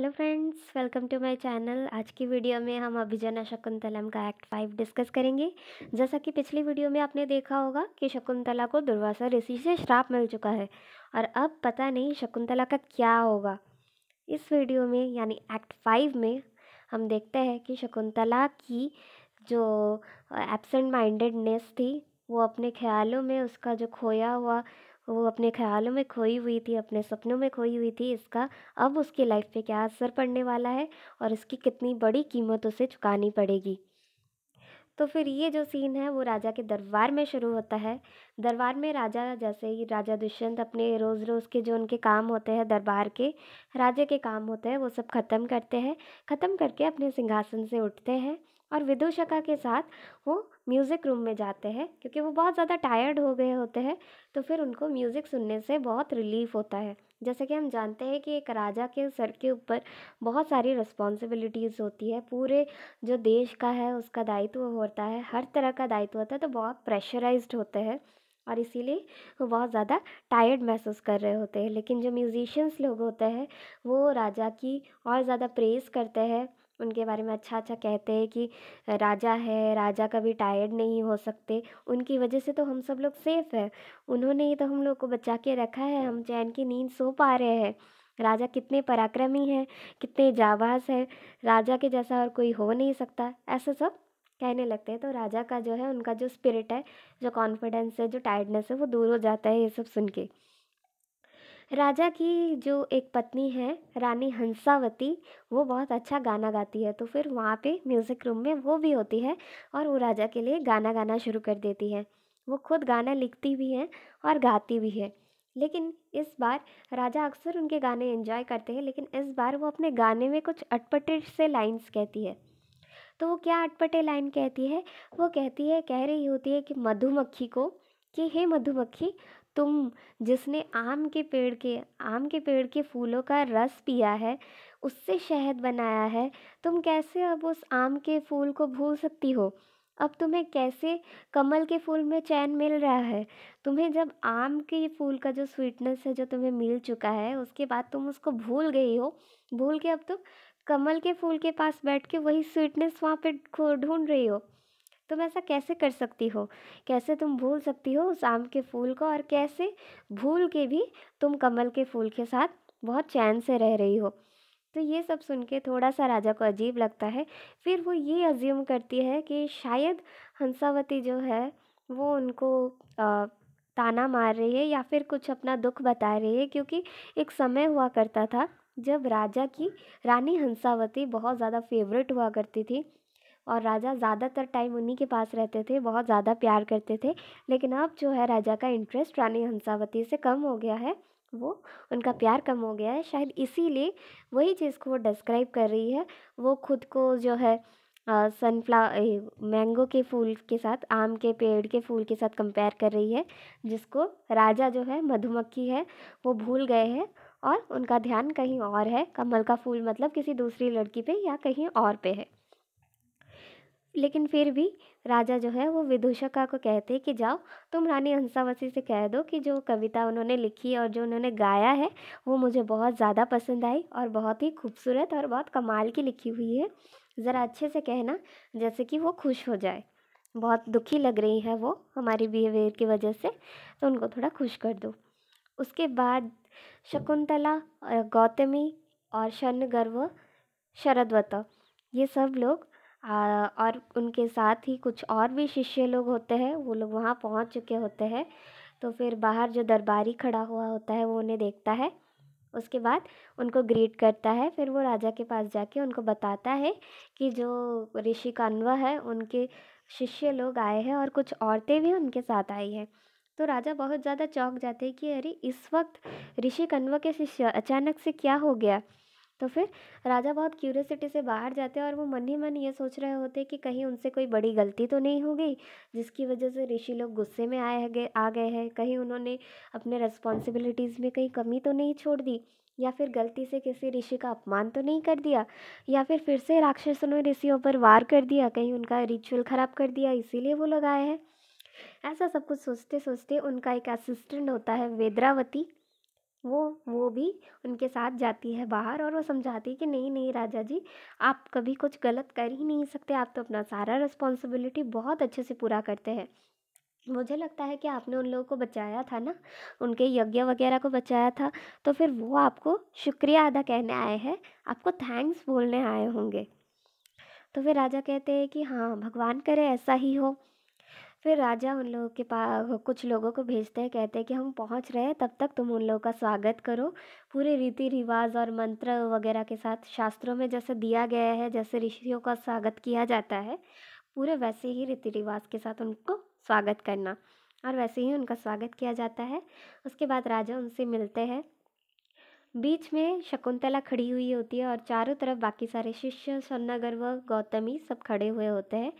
hello friends welcome to my channel आज की video में हम अभिजना शकुंतलम का एक्ट फाइव डिस्कस करेंगे जैसा कि पिछली वीडियो में आपने देखा होगा कि शकुंतला को दुर्वासा ऋषि से श्राप मिल चुका है और अब पता नहीं शकुंतला का क्या होगा इस वीडियो में यानी एक्ट फाइव में हम देखते हैं कि शकुंतला की जो एबसेंट माइंडेडनेस थी वो अपने ख्यालों में उसका जो खोया हुआ वो अपने ख्यालों में खोई हुई थी अपने सपनों में खोई हुई थी इसका अब उसकी लाइफ पे क्या असर पड़ने वाला है और इसकी कितनी बड़ी कीमत उसे चुकानी पड़ेगी तो फिर ये जो सीन है वो राजा के दरबार में शुरू होता है दरबार में राजा जैसे ही राजा दुष्यंत अपने रोज़ रोज़ के जो उनके काम होते हैं दरबार के राजा के काम होते हैं वो सब ख़त्म करते हैं ख़त्म करके अपने सिंहासन से उठते हैं और विदुषका के साथ वो म्यूज़िक रूम में जाते हैं क्योंकि वो बहुत ज़्यादा टायर्ड हो गए होते हैं तो फिर उनको म्यूज़िक सुनने से बहुत रिलीफ होता है जैसे कि हम जानते हैं कि एक राजा के सर के ऊपर बहुत सारी रिस्पॉन्सिबिलिटीज़ होती है पूरे जो देश का है उसका दायित्व होता है हर तरह का दायित्व होता है तो बहुत प्रेशराइज होते हैं और इसीलिए वो बहुत ज़्यादा टायर्ड महसूस कर रहे होते हैं लेकिन जो म्यूज़िशंस लोग होते हैं वो राजा की और ज़्यादा प्रेस करते हैं उनके बारे में अच्छा अच्छा कहते हैं कि राजा है राजा कभी टायर्ड नहीं हो सकते उनकी वजह से तो हम सब लोग सेफ़ है उन्होंने ही तो हम लोग को बचा के रखा है हम चैन की नींद सो पा रहे हैं राजा कितने पराक्रमी हैं कितने जाबाज हैं राजा के जैसा और कोई हो नहीं सकता ऐसा सब कहने लगते हैं तो राजा का जो है उनका जो स्पिरिट है जो कॉन्फिडेंस है जो टायर्डनेस है वो दूर हो जाता है ये सब सुन के राजा की जो एक पत्नी है रानी हंसावती वो बहुत अच्छा गाना गाती है तो फिर वहाँ पे म्यूज़िक रूम में वो भी होती है और वो राजा के लिए गाना गाना शुरू कर देती है वो खुद गाना लिखती भी हैं और गाती भी है लेकिन इस बार राजा अक्सर उनके गाने एंजॉय करते हैं लेकिन इस बार वो अपने गाने में कुछ अटपटे से लाइन्स कहती है तो वो क्या अटपटे लाइन कहती है वो कहती है कह रही होती है कि मधुमक्खी को कि हे मधुमक्खी तुम जिसने आम के पेड़ के आम के पेड़ के फूलों का रस पिया है उससे शहद बनाया है तुम कैसे अब उस आम के फूल को भूल सकती हो अब तुम्हें कैसे कमल के फूल में चैन मिल रहा है तुम्हें जब आम के फूल का जो स्वीटनेस है जो तुम्हें मिल चुका है उसके बाद तुम उसको भूल गई हो भूल के अब तुम कमल के फूल के पास बैठ के वही स्वीटनेस वहाँ पे ढूंढ रही हो तुम ऐसा कैसे कर सकती हो कैसे तुम भूल सकती हो उस आम के फूल को और कैसे भूल के भी तुम कमल के फूल के साथ बहुत चैन से रह रही हो तो ये सब सुन के थोड़ा सा राजा को अजीब लगता है फिर वो ये अज्यूम करती है कि शायद हंसावती जो है वो उनको आ, ताना मार रही है या फिर कुछ अपना दुख बता रही है क्योंकि एक समय हुआ करता था जब राजा की रानी हंसावती बहुत ज़्यादा फेवरेट हुआ करती थी और राजा ज़्यादातर टाइम उन्हीं के पास रहते थे बहुत ज़्यादा प्यार करते थे लेकिन अब जो है राजा का इंटरेस्ट रानी हंसावती से कम हो गया है वो उनका प्यार कम हो गया है शायद इसीलिए वही चीज़ को वो डिस्क्राइब कर रही है वो खुद को जो है सनफ्लावर मैंगो के फूल के साथ आम के पेड़ के फूल के साथ कंपेयर कर रही है जिसको राजा जो है मधुमक्खी है वो भूल गए हैं और उनका ध्यान कहीं और है कमल का फूल मतलब किसी दूसरी लड़की पे या कहीं और पे है लेकिन फिर भी राजा जो है वो विदूषका को कहते हैं कि जाओ तुम रानी हंसावसी से कह दो कि जो कविता उन्होंने लिखी और जो उन्होंने गाया है वो मुझे बहुत ज़्यादा पसंद आई और बहुत ही खूबसूरत और बहुत कमाल की लिखी हुई है ज़रा अच्छे से कहना जैसे कि वो खुश हो जाए बहुत दुखी लग रही है वो हमारी बिहेवियर की वजह से तो उनको थोड़ा खुश कर दो उसके बाद शकुंतला गौतमी और शर्ण गर्व शरदवत ये सब लोग और उनके साथ ही कुछ और भी शिष्य लोग होते हैं वो लोग वहाँ पहुँच चुके होते हैं तो फिर बाहर जो दरबारी खड़ा हुआ होता है वो उन्हें देखता है उसके बाद उनको ग्रीट करता है फिर वो राजा के पास जाके उनको बताता है कि जो ऋषि कान्वा है उनके शिष्य लोग आए हैं और कुछ औरतें भी उनके साथ आई हैं तो राजा बहुत ज़्यादा चौंक जाते हैं कि अरे इस वक्त ऋषि कन्वा के शिष्य अचानक से क्या हो गया तो फिर राजा बहुत क्यूरियसिटी से बाहर जाते हैं और वो मन ही मन ये सोच रहे होते कि कहीं उनसे कोई बड़ी गलती तो नहीं हो गई जिसकी वजह से ऋषि लोग गुस्से में आए गए आ गए हैं कहीं उन्होंने अपने रेस्पॉन्सिबिलिटीज़ में कहीं कमी तो नहीं छोड़ दी या फिर गलती से किसी ऋषि का अपमान तो नहीं कर दिया या फिर फिर से राक्षसों ने ऋषियों पर वार कर दिया कहीं उनका रिचुअल ख़राब कर दिया इसीलिए वो लोग आए हैं ऐसा सब कुछ सोचते सोचते उनका एक असिस्टेंट होता है वेद्रावती वो वो भी उनके साथ जाती है बाहर और वो समझाती है कि नहीं नहीं राजा जी आप कभी कुछ गलत कर ही नहीं सकते आप तो अपना सारा रिस्पॉन्सिबिलिटी बहुत अच्छे से पूरा करते हैं मुझे लगता है कि आपने उन लोगों को बचाया था ना उनके यज्ञ वगैरह को बचाया था तो फिर वो आपको शुक्रिया अदा कहने आए हैं आपको थैंक्स बोलने आए होंगे तो फिर राजा कहते हैं कि हाँ भगवान करे ऐसा ही हो फिर राजा उन लोगों के पास कुछ लोगों को भेजते हैं कहते हैं कि हम पहुंच रहे हैं तब तक तुम उन लोगों का स्वागत करो पूरे रीति रिवाज और मंत्र वगैरह के साथ शास्त्रों में जैसे दिया गया है जैसे ऋषियों का स्वागत किया जाता है पूरे वैसे ही रीति रिवाज के साथ उनको स्वागत करना और वैसे ही उनका स्वागत किया जाता है उसके बाद राजा उनसे मिलते हैं बीच में शकुंतला खड़ी हुई होती है और चारों तरफ बाकी सारे शिष्य स्वर्णगर्व गौतमी सब खड़े हुए होते हैं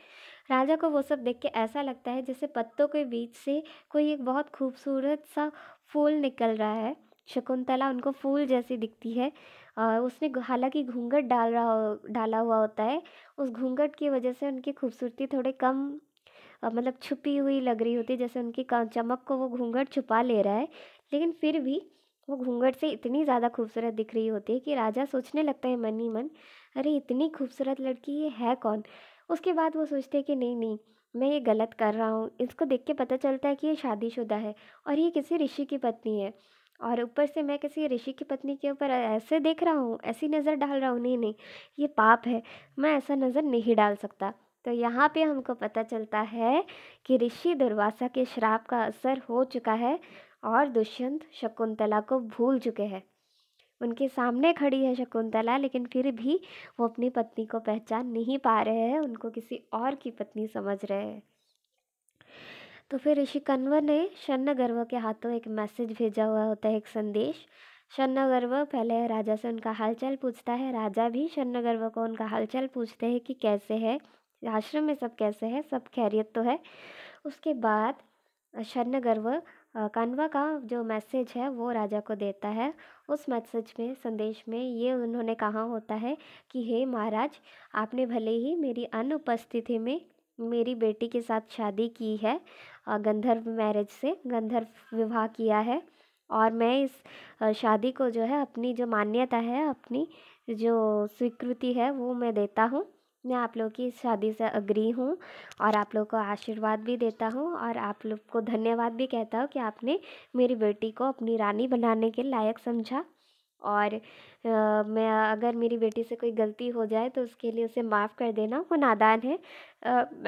राजा को वो सब देख के ऐसा लगता है जैसे पत्तों के बीच से कोई एक बहुत खूबसूरत सा फूल निकल रहा है शकुंतला उनको फूल जैसी दिखती है और उसने हालांकि घूंघट डाल रहा डाला हुआ होता है उस घूंघट की वजह से उनकी खूबसूरती थोड़े कम मतलब छुपी हुई लग रही होती है जैसे उनकी चमक को वो घूंघट छुपा ले रहा है लेकिन फिर भी वो घूंघट से इतनी ज़्यादा खूबसूरत दिख रही होती है कि राजा सोचने लगता है मन ही मन अरे इतनी खूबसूरत लड़की ये है कौन उसके बाद वो सोचते हैं कि नहीं नहीं मैं ये गलत कर रहा हूँ इसको देख के पता चलता है कि ये शादीशुदा है और ये किसी ऋषि की पत्नी है और ऊपर से मैं किसी ऋषि की पत्नी के ऊपर ऐसे देख रहा हूँ ऐसी नज़र डाल रहा हूँ नहीं नहीं ये पाप है मैं ऐसा नज़र नहीं डाल सकता तो यहाँ पे हमको पता चलता है कि ऋषि दुर्वासा के श्राप का असर हो चुका है और दुष्यंत शकुंतला को भूल चुके हैं उनके सामने खड़ी है शकुंतला लेकिन फिर भी वो अपनी पत्नी को पहचान नहीं पा रहे हैं उनको किसी और की पत्नी समझ रहे हैं तो फिर ऋषि कन्वर ने शन्न गर्व के हाथों एक मैसेज भेजा हुआ होता है एक संदेश शन्न गर्व पहले राजा से उनका हालचाल पूछता है राजा भी शन्न गर्व को उनका हालचाल पूछते हैं कि कैसे है आश्रम में सब कैसे है सब खैरियत तो है उसके बाद शन्न गर्व कन्वा का जो मैसेज है वो राजा को देता है उस मैसेज में संदेश में ये उन्होंने कहा होता है कि हे महाराज आपने भले ही मेरी अनुपस्थिति में मेरी बेटी के साथ शादी की है गंधर्व मैरिज से गंधर्व विवाह किया है और मैं इस शादी को जो है अपनी जो मान्यता है अपनी जो स्वीकृति है वो मैं देता हूँ मैं आप लोग की शादी से अग्री हूँ और आप लोग को आशीर्वाद भी देता हूँ और आप लोग को धन्यवाद भी कहता हूँ कि आपने मेरी बेटी को अपनी रानी बनाने के लायक समझा और आ, मैं अगर मेरी बेटी से कोई गलती हो जाए तो उसके लिए उसे माफ़ कर देना वो नादान है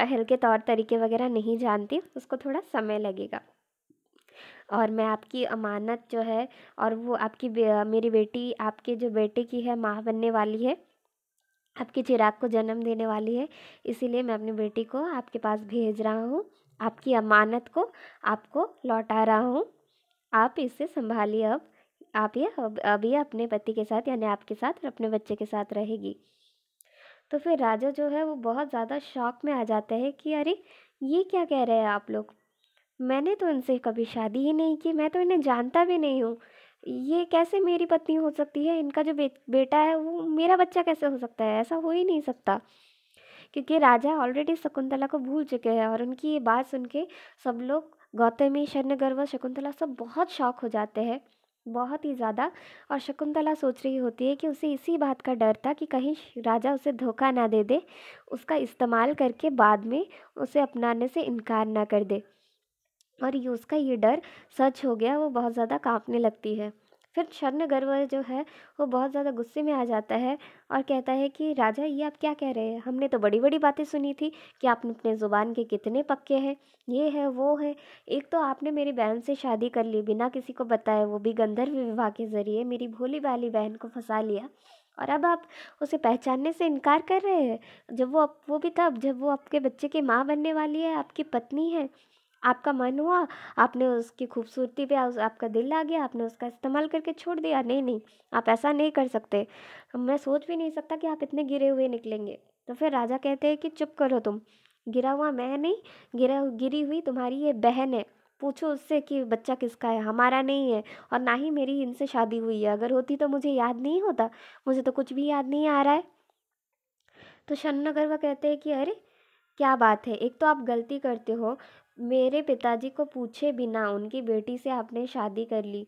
महल के तौर तरीके वगैरह नहीं जानती उसको थोड़ा समय लगेगा और मैं आपकी अमानत जो है और वो आपकी मेरी बेटी आपके जो बेटे की है माँ बनने वाली है आपके चिराग को जन्म देने वाली है इसीलिए मैं अपनी बेटी को आपके पास भेज रहा हूँ आपकी अमानत को आपको लौटा रहा हूँ आप इसे संभालिए अब आप ये अभी अपने पति के साथ यानी आपके साथ और अपने बच्चे के साथ रहेगी तो फिर राजा जो है वो बहुत ज़्यादा शौक में आ जाते हैं कि अरे ये क्या कह रहे हैं आप लोग मैंने तो इनसे कभी शादी ही नहीं की मैं तो इन्हें जानता भी नहीं हूँ ये कैसे मेरी पत्नी हो सकती है इनका जो बे, बेटा है वो मेरा बच्चा कैसे हो सकता है ऐसा हो ही नहीं सकता क्योंकि राजा ऑलरेडी शकुंतला को भूल चुके हैं और उनकी ये बात सुन के सब लोग गौतमी गर्व शकुंतला सब बहुत शौक हो जाते हैं बहुत ही ज़्यादा और शकुंतला सोच रही होती है कि उसे इसी बात का डर था कि कहीं राजा उसे धोखा ना दे दे उसका इस्तेमाल करके बाद में उसे अपनाने से इनकार ना कर दे और ये उसका ये डर सच हो गया वो बहुत ज़्यादा काँपने लगती है फिर शर्ण गर्व जो है वो बहुत ज़्यादा गुस्से में आ जाता है और कहता है कि राजा ये आप क्या कह रहे हैं हमने तो बड़ी बड़ी बातें सुनी थी कि आप अपने ज़ुबान के कितने पक्के हैं ये है वो है एक तो आपने मेरी बहन से शादी कर ली बिना किसी को बताए वो भी गंधर्व विवाह के ज़रिए मेरी भोली वाली बहन को फंसा लिया और अब आप उसे पहचानने से इनकार कर रहे हैं जब वो वो भी तब जब वो आपके बच्चे की माँ बनने वाली है आपकी पत्नी है आपका मन हुआ आपने उसकी खूबसूरती पे आपका दिल आ गया आपने उसका इस्तेमाल करके छोड़ दिया नहीं नहीं आप ऐसा नहीं कर सकते मैं सोच भी नहीं सकता कि आप इतने गिरे हुए निकलेंगे तो फिर राजा कहते हैं कि चुप करो तुम गिरा हुआ मैं नहीं गिरा गिरी हुई तुम्हारी ये बहन है पूछो उससे कि बच्चा किसका है हमारा नहीं है और ना ही मेरी इनसे शादी हुई है अगर होती तो मुझे याद नहीं होता मुझे तो कुछ भी याद नहीं आ रहा है तो वह कहते हैं कि अरे क्या बात है एक तो आप गलती करते हो मेरे पिताजी को पूछे बिना उनकी बेटी से आपने शादी कर ली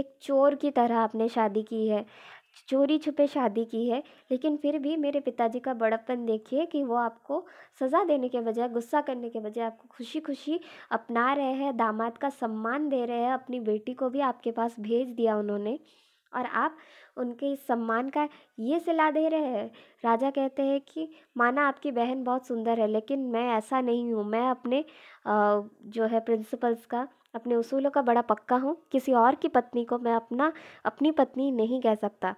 एक चोर की तरह आपने शादी की है चोरी छुपे शादी की है लेकिन फिर भी मेरे पिताजी का बड़प्पन देखिए कि वो आपको सज़ा देने के बजाय गुस्सा करने के बजाय आपको खुशी खुशी अपना रहे हैं दामाद का सम्मान दे रहे हैं अपनी बेटी को भी आपके पास भेज दिया उन्होंने और आप उनके इस सम्मान का ये सिला दे रहे हैं राजा कहते हैं कि माना आपकी बहन बहुत सुंदर है लेकिन मैं ऐसा नहीं हूँ मैं अपने जो है प्रिंसिपल्स का अपने उसूलों का बड़ा पक्का हूँ किसी और की पत्नी को मैं अपना अपनी पत्नी नहीं कह सकता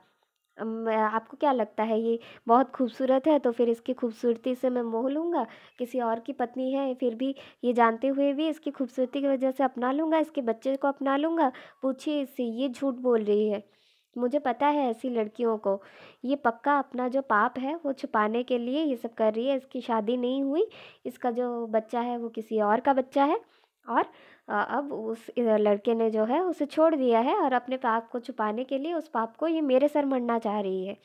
आपको क्या लगता है ये बहुत खूबसूरत है तो फिर इसकी खूबसूरती से मैं मोह लूँगा किसी और की पत्नी है फिर भी ये जानते हुए भी इसकी खूबसूरती की वजह से अपना लूँगा इसके बच्चे को अपना लूँगा पूछिए इससे ये झूठ बोल रही है मुझे पता है ऐसी लड़कियों को ये पक्का अपना जो पाप है वो छुपाने के लिए ये सब कर रही है इसकी शादी नहीं हुई इसका जो बच्चा है वो किसी और का बच्चा है और अब उस लड़के ने जो है उसे छोड़ दिया है और अपने पाप को छुपाने के लिए उस पाप को ये मेरे सर मरना चाह रही है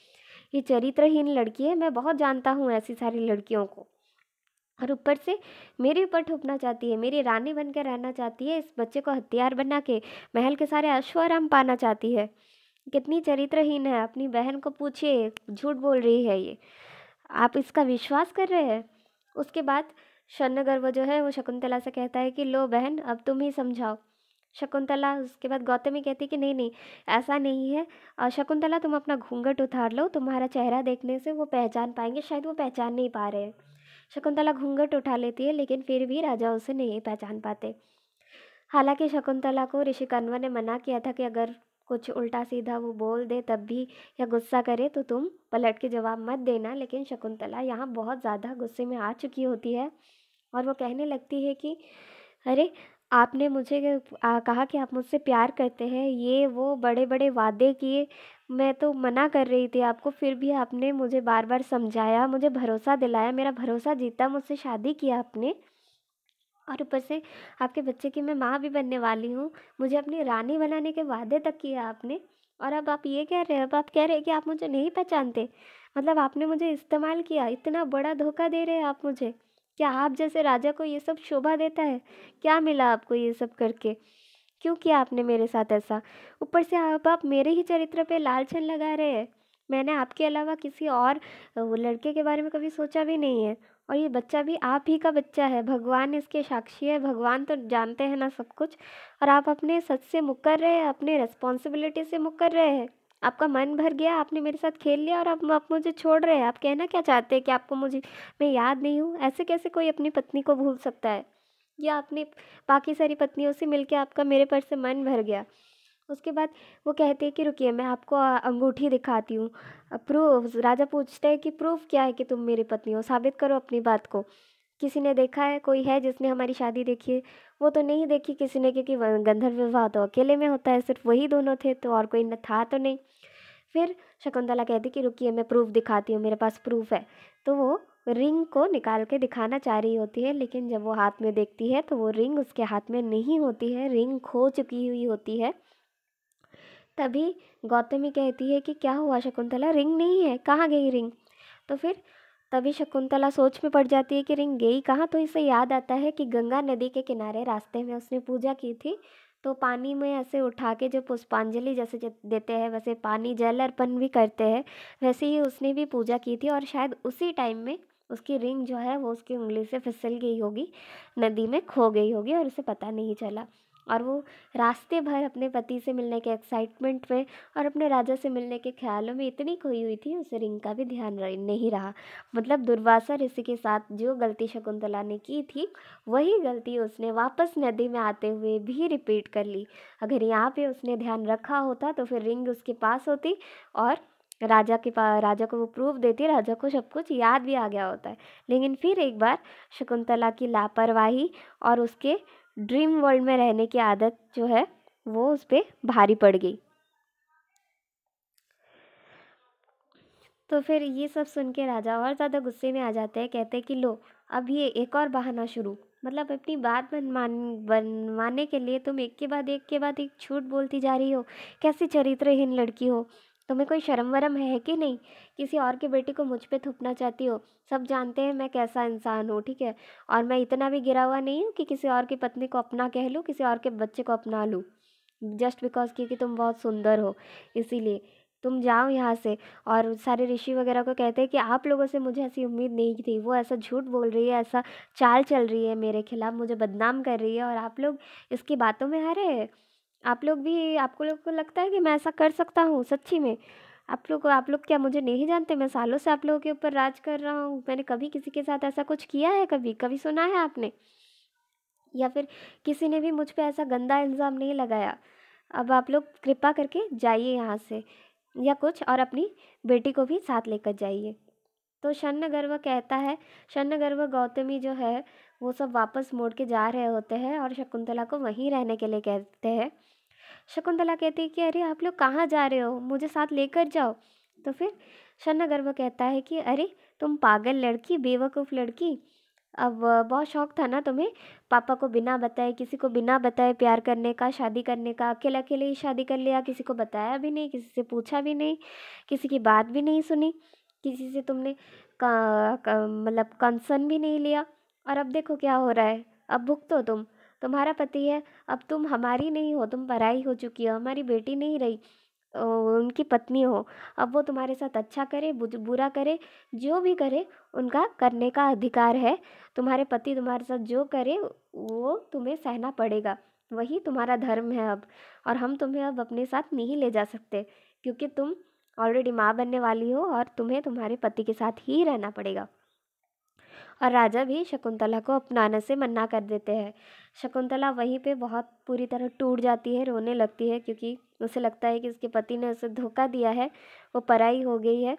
ये चरित्रहीन लड़की है मैं बहुत जानता हूँ ऐसी सारी लड़कियों को और ऊपर से मेरे ऊपर ठोपना चाहती है मेरी रानी बनकर रहना चाहती है इस बच्चे को हथियार बना के महल के सारे अश्वाराम पाना चाहती है कितनी चरित्रहीन है अपनी बहन को पूछिए झूठ बोल रही है ये आप इसका विश्वास कर रहे हैं उसके बाद शर्णगर्व जो है वो शकुंतला से कहता है कि लो बहन अब तुम ही समझाओ शकुंतला उसके बाद गौतमी कहती कि नहीं नहीं ऐसा नहीं है और शकुंतला तुम अपना घूंघट उतार लो तुम्हारा चेहरा देखने से वो पहचान पाएंगे शायद वो पहचान नहीं पा रहे शकुंतला घूंघट उठा लेती है लेकिन फिर भी राजा उसे नहीं पहचान पाते हालांकि शकुंतला को ऋषि कन्वर ने मना किया था कि अगर कुछ उल्टा सीधा वो बोल दे तब भी या गुस्सा करे तो तुम पलट के जवाब मत देना लेकिन शकुंतला यहाँ बहुत ज़्यादा गुस्से में आ चुकी होती है और वो कहने लगती है कि अरे आपने मुझे कहा कि आप मुझसे प्यार करते हैं ये वो बड़े बड़े वादे किए मैं तो मना कर रही थी आपको फिर भी आपने मुझे बार बार समझाया मुझे भरोसा दिलाया मेरा भरोसा जीता मुझसे शादी किया आपने और ऊपर से आपके बच्चे की मैं माँ भी बनने वाली हूँ मुझे अपनी रानी बनाने के वादे तक किया आपने और अब आप ये कह रहे हैं अब आप कह रहे हैं कि आप मुझे नहीं पहचानते मतलब आपने मुझे इस्तेमाल किया इतना बड़ा धोखा दे रहे हैं आप मुझे क्या आप जैसे राजा को ये सब शोभा देता है क्या मिला आपको ये सब करके क्यों किया आपने मेरे साथ ऐसा ऊपर से आप आप मेरे ही चरित्र पे लालछन लगा रहे हैं मैंने आपके अलावा किसी और लड़के के बारे में कभी सोचा भी नहीं है और ये बच्चा भी आप ही का बच्चा है भगवान इसके साक्षी है भगवान तो जानते हैं ना सब कुछ और आप अपने सच से मुकर रहे हैं अपने रेस्पॉन्सिबिलिटी से मुकर रहे हैं आपका मन भर गया आपने मेरे साथ खेल लिया और अब आप, आप मुझे छोड़ रहे हैं आप कहना क्या चाहते हैं कि आपको मुझे मैं याद नहीं हूँ ऐसे कैसे कोई अपनी पत्नी को भूल सकता है या अपनी बाकी सारी पत्नियों से मिलकर आपका मेरे पर से मन भर गया उसके बाद वो कहती है कि रुकिए मैं आपको अंगूठी दिखाती हूँ प्रूफ राजा पूछते हैं कि प्रूफ क्या है कि तुम मेरी पत्नी हो साबित करो अपनी बात को किसी ने देखा है कोई है जिसने हमारी शादी देखी है वो तो नहीं देखी किसी ने क्योंकि गंधर्व विवाह तो अकेले में होता है सिर्फ वही दोनों थे तो और कोई न था तो नहीं फिर शकुंतला कहती कि रुकिए मैं प्रूफ दिखाती हूँ मेरे पास प्रूफ है तो वो रिंग को निकाल के दिखाना चाह रही होती है लेकिन जब वो हाथ में देखती है तो वो रिंग उसके हाथ में नहीं होती है रिंग खो चुकी हुई होती है तभी गौतमी कहती है कि क्या हुआ शकुंतला रिंग नहीं है कहाँ गई रिंग तो फिर तभी शकुंतला सोच में पड़ जाती है कि रिंग गई कहाँ तो इसे याद आता है कि गंगा नदी के किनारे रास्ते में उसने पूजा की थी तो पानी में ऐसे उठा के जो पुष्पांजलि जैसे देते हैं वैसे पानी जल अर्पण भी करते हैं वैसे ही उसने भी पूजा की थी और शायद उसी टाइम में उसकी रिंग जो है वो उसकी उंगली से फिसल गई होगी नदी में खो गई होगी और उसे पता नहीं चला और वो रास्ते भर अपने पति से मिलने के एक्साइटमेंट में और अपने राजा से मिलने के ख्यालों में इतनी खोई हुई थी उसे रिंग का भी ध्यान नहीं रहा मतलब दुर्वासा ऋषि के साथ जो गलती शकुंतला ने की थी वही गलती उसने वापस नदी में आते हुए भी रिपीट कर ली अगर यहाँ पे उसने ध्यान रखा होता तो फिर रिंग उसके पास होती और राजा के पास राजा को वो प्रूफ देती राजा को सब कुछ याद भी आ गया होता है लेकिन फिर एक बार शकुंतला की लापरवाही और उसके ड्रीम वर्ल्ड में रहने की आदत जो है वो उस पर भारी पड़ गई तो फिर ये सब सुन के राजा और ज़्यादा गुस्से में आ जाते हैं कहते हैं कि लो अब ये एक और बहाना शुरू मतलब अपनी बात मान बनवाने के लिए तुम एक के बाद एक के बाद एक झूठ बोलती जा रही हो कैसी चरित्रहीन लड़की हो तुम्हें कोई शर्म वरम है कि नहीं किसी और के बेटे को मुझ पर थूकना चाहती हो सब जानते हैं मैं कैसा इंसान हूँ ठीक है और मैं इतना भी गिरा हुआ नहीं हूँ कि किसी और की पत्नी को अपना कह लूँ किसी और के बच्चे को अपना लूँ जस्ट बिकॉज क्योंकि तुम बहुत सुंदर हो इसीलिए तुम जाओ यहाँ से और सारे ऋषि वगैरह को कहते हैं कि आप लोगों से मुझे ऐसी उम्मीद नहीं थी वो ऐसा झूठ बोल रही है ऐसा चाल चल रही है मेरे खिलाफ़ मुझे बदनाम कर रही है और आप लोग इसकी बातों में हारे हैं आप लोग भी आपको लोग को लगता है कि मैं ऐसा कर सकता हूँ सच्ची में आप लोग आप लोग क्या मुझे नहीं जानते मैं सालों से आप लोगों के ऊपर राज कर रहा हूँ मैंने कभी किसी के साथ ऐसा कुछ किया है कभी कभी सुना है आपने या फिर किसी ने भी मुझ पर ऐसा गंदा इल्ज़ाम नहीं लगाया अब आप लोग कृपा करके जाइए यहाँ से या कुछ और अपनी बेटी को भी साथ लेकर जाइए तो शन्न गर्व कहता है शन्न गर्व गौतमी जो है वो सब वापस मोड़ के जा रहे होते हैं और शकुंतला को वहीं रहने के लिए कहते हैं शकुंतला कहती है कि अरे आप लोग कहाँ जा रहे हो मुझे साथ लेकर जाओ तो फिर शनगर्व कहता है कि अरे तुम पागल लड़की बेवकूफ़ लड़की अब बहुत शौक था ना तुम्हें पापा को बिना बताए किसी को बिना बताए प्यार करने का शादी करने का अकेले अकेले ही शादी कर लिया किसी को बताया भी नहीं किसी से पूछा भी नहीं किसी की बात भी नहीं सुनी किसी से तुमने मतलब कंसर्न भी नहीं लिया और अब देखो क्या हो रहा है अब भुगतो तुम तुम्हारा पति है अब तुम हमारी नहीं हो तुम पराई हो चुकी हो हमारी बेटी नहीं रही उनकी पत्नी हो अब वो तुम्हारे साथ अच्छा करे बुरा करे जो भी करे उनका करने का अधिकार है तुम्हारे पति तुम्हारे साथ जो करे वो तुम्हें सहना पड़ेगा वही तुम्हारा धर्म है अब और हम तुम्हें अब अपने साथ नहीं ले जा सकते क्योंकि तुम ऑलरेडी माँ बनने वाली हो और तुम्हें तुम्हारे पति के साथ ही रहना पड़ेगा और राजा भी शकुंतला को अपनाने से मना कर देते हैं शकुंतला वहीं पे बहुत पूरी तरह टूट जाती है रोने लगती है क्योंकि उसे लगता है कि उसके पति ने उसे धोखा दिया है वो पराई हो गई है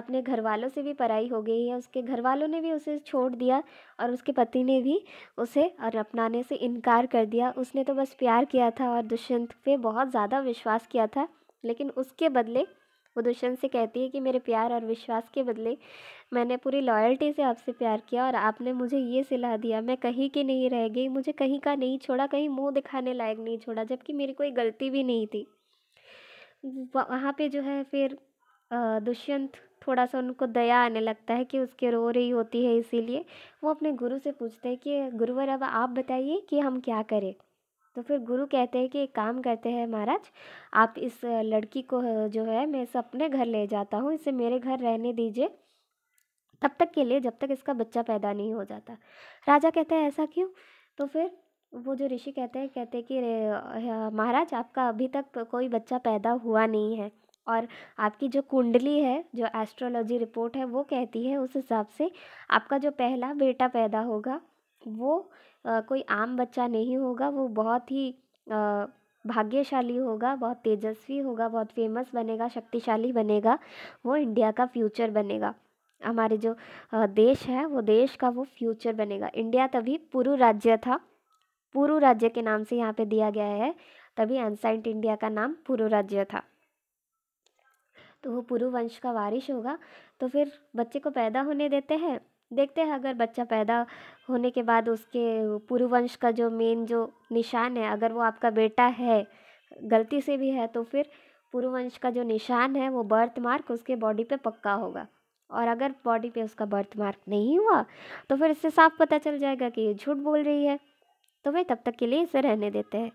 अपने घर वालों से भी पराई हो गई है उसके घर वालों ने भी उसे छोड़ दिया और उसके पति ने भी उसे और अपनाने से इनकार कर दिया उसने तो बस प्यार किया था और दुष्यंत पे बहुत ज़्यादा विश्वास किया था लेकिन उसके बदले वो दुष्यंत से कहती है कि मेरे प्यार और विश्वास के बदले मैंने पूरी लॉयल्टी से आपसे प्यार किया और आपने मुझे ये सिला दिया मैं कहीं की नहीं रह गई मुझे कहीं का नहीं छोड़ा कहीं मुंह दिखाने लायक नहीं छोड़ा जबकि मेरी कोई गलती भी नहीं थी वहाँ पे जो है फिर दुष्यंत थोड़ा सा उनको दया आने लगता है कि उसके रो रही होती है इसीलिए वो अपने गुरु से पूछते हैं कि गुरुवर अब आप बताइए कि हम क्या करें तो फिर गुरु कहते हैं कि एक काम करते हैं महाराज आप इस लड़की को जो है मैं इसे अपने घर ले जाता हूँ इसे मेरे घर रहने दीजिए तब तक के लिए जब तक इसका बच्चा पैदा नहीं हो जाता राजा कहते हैं ऐसा क्यों तो फिर वो जो ऋषि कहते हैं कहते हैं कि महाराज आपका अभी तक कोई बच्चा पैदा हुआ नहीं है और आपकी जो कुंडली है जो एस्ट्रोलॉजी रिपोर्ट है वो कहती है उस हिसाब से आपका जो पहला बेटा पैदा होगा वो आ, कोई आम बच्चा नहीं होगा वो बहुत ही आ, भाग्यशाली होगा बहुत तेजस्वी होगा बहुत फेमस बनेगा शक्तिशाली बनेगा वो इंडिया का फ्यूचर बनेगा हमारे जो देश है वो देश का वो फ्यूचर बनेगा इंडिया तभी पुरु राज्य था पुरु राज्य के नाम से यहाँ पे दिया गया है तभी एनसाइंट इंडिया का नाम पुरु राज्य था तो वो पुरु वंश का वारिश होगा तो फिर बच्चे को पैदा होने देते हैं देखते हैं अगर बच्चा पैदा होने के बाद उसके वंश का जो मेन जो निशान है अगर वो आपका बेटा है गलती से भी है तो फिर वंश का जो निशान है वो बर्थ मार्क उसके बॉडी पे पक्का होगा और अगर बॉडी पे उसका बर्थ मार्क नहीं हुआ तो फिर इससे साफ पता चल जाएगा कि ये झूठ बोल रही है तो वे तब तक के लिए इसे रहने देते हैं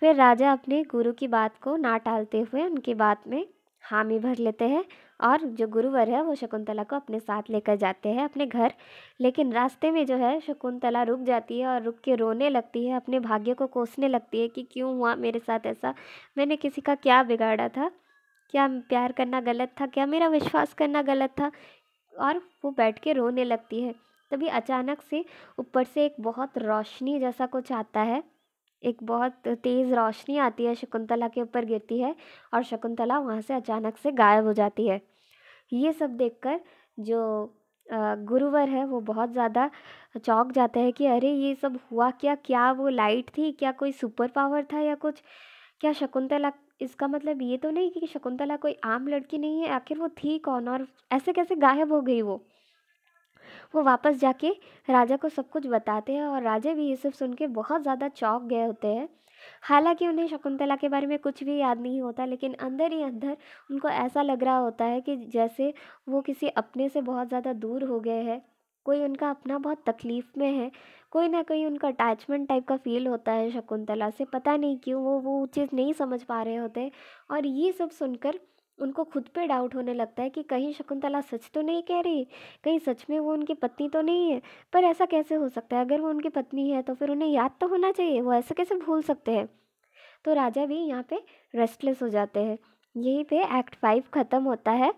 फिर राजा अपने गुरु की बात को ना टालते हुए उनकी बात में हामी भर लेते हैं और जो गुरुवर है वो शकुंतला को अपने साथ लेकर जाते हैं अपने घर लेकिन रास्ते में जो है शकुंतला रुक जाती है और रुक के रोने लगती है अपने भाग्य को कोसने लगती है कि क्यों हुआ मेरे साथ ऐसा मैंने किसी का क्या बिगाड़ा था क्या प्यार करना गलत था क्या मेरा विश्वास करना गलत था और वो बैठ के रोने लगती है तभी अचानक से ऊपर से एक बहुत रोशनी जैसा कुछ आता है एक बहुत तेज़ रोशनी आती है शकुंतला के ऊपर गिरती है और शकुंतला वहाँ से अचानक से गायब हो जाती है ये सब देखकर जो गुरुवर है वो बहुत ज़्यादा चौंक जाते हैं कि अरे ये सब हुआ क्या क्या वो लाइट थी क्या कोई सुपर पावर था या कुछ क्या शकुंतला इसका मतलब ये तो नहीं कि शकुंतला कोई आम लड़की नहीं है आखिर वो थी कौन और ऐसे कैसे गायब हो गई वो वो वापस जाके राजा को सब कुछ बताते हैं और राजा भी ये सब सुन के बहुत ज़्यादा चौंक गए होते हैं हालांकि उन्हें शकुंतला के बारे में कुछ भी याद नहीं होता लेकिन अंदर ही अंदर उनको ऐसा लग रहा होता है कि जैसे वो किसी अपने से बहुत ज़्यादा दूर हो गए हैं कोई उनका अपना बहुत तकलीफ़ में है कोई ना कोई उनका अटैचमेंट टाइप का फील होता है शकुंतला से पता नहीं क्यों वो वो चीज़ नहीं समझ पा रहे होते और ये सब सुनकर उनको खुद पे डाउट होने लगता है कि कहीं शकुंतला सच तो नहीं कह रही कहीं सच में वो उनकी पत्नी तो नहीं है पर ऐसा कैसे हो सकता है अगर वो उनकी पत्नी है तो फिर उन्हें याद तो होना चाहिए वो ऐसे कैसे भूल सकते हैं तो राजा भी यहाँ पे रेस्टलेस हो जाते हैं यहीं पे एक्ट फाइव ख़त्म होता है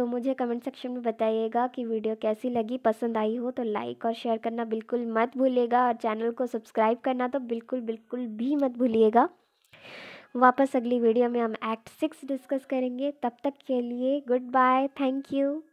तो मुझे कमेंट सेक्शन में बताइएगा कि वीडियो कैसी लगी पसंद आई हो तो लाइक और शेयर करना बिल्कुल मत भूलिएगा और चैनल को सब्सक्राइब करना तो बिल्कुल बिल्कुल भी मत भूलिएगा वापस अगली वीडियो में हम एक्ट सिक्स डिस्कस करेंगे तब तक के लिए गुड बाय थैंक यू